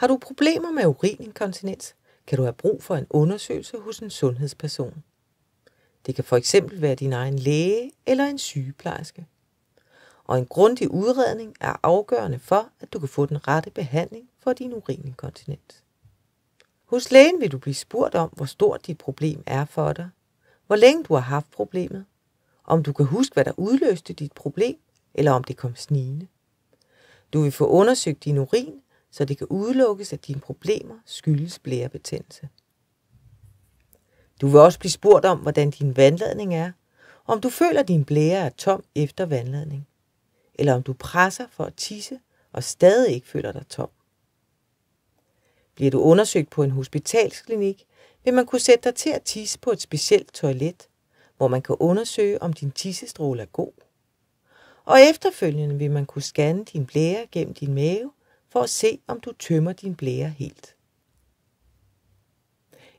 Har du problemer med urininkontinens, kan du have brug for en undersøgelse hos en sundhedsperson. Det kan for eksempel være din egen læge eller en sygeplejerske. Og en grundig udredning er afgørende for, at du kan få den rette behandling for din urininkontinens. Hos lægen vil du blive spurgt om, hvor stort dit problem er for dig, hvor længe du har haft problemet, om du kan huske, hvad der udløste dit problem, eller om det kom snigende. Du vil få undersøgt din urin så det kan udelukkes, at dine problemer skyldes blærebetændelse. Du vil også blive spurgt om, hvordan din vandladning er, og om du føler, at din blære er tom efter vandladning, eller om du presser for at tisse og stadig ikke føler dig tom. Bliver du undersøgt på en hospitalsklinik, vil man kunne sætte dig til at tisse på et specielt toilet, hvor man kan undersøge, om din tissestråle er god. Og efterfølgende vil man kunne scanne din blære gennem din mave for at se, om du tømmer din blære helt.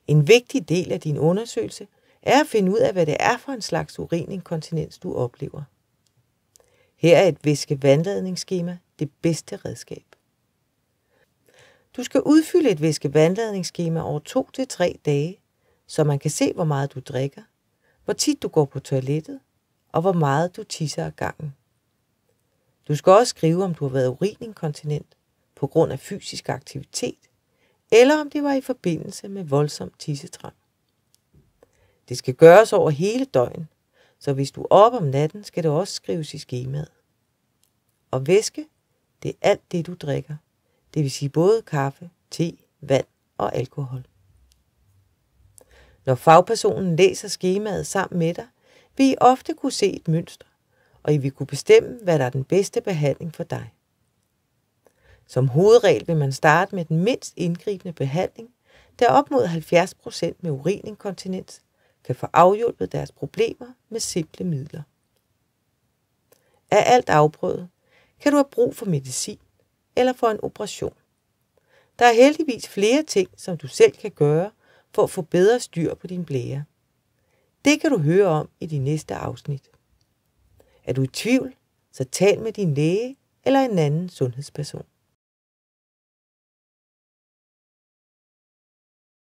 En vigtig del af din undersøgelse er at finde ud af, hvad det er for en slags urininkontinens, du oplever. Her er et væske vandladningsskema det bedste redskab. Du skal udfylde et væske vandladningsskema over 2-3 dage, så man kan se, hvor meget du drikker, hvor tit du går på toilettet, og hvor meget du tisser ad gangen. Du skal også skrive, om du har været urininkontinent, på grund af fysisk aktivitet, eller om det var i forbindelse med voldsom tissetrang. Det skal gøres over hele døgn, så hvis du er op om natten, skal det også skrives i skemaet. Og væske, det er alt det, du drikker. Det vil sige både kaffe, te, vand og alkohol. Når fagpersonen læser skemaet sammen med dig, vil I ofte kunne se et mønster, og I vil kunne bestemme, hvad der er den bedste behandling for dig. Som hovedregel vil man starte med den mindst indgribende behandling, der op mod 70 procent med urininkontinens kan få afhjulpet deres problemer med simple midler. Er alt afprøvet, kan du have brug for medicin eller for en operation. Der er heldigvis flere ting, som du selv kan gøre for at få bedre styr på din blære. Det kan du høre om i de næste afsnit. Er du i tvivl, så tal med din læge eller en anden sundhedsperson.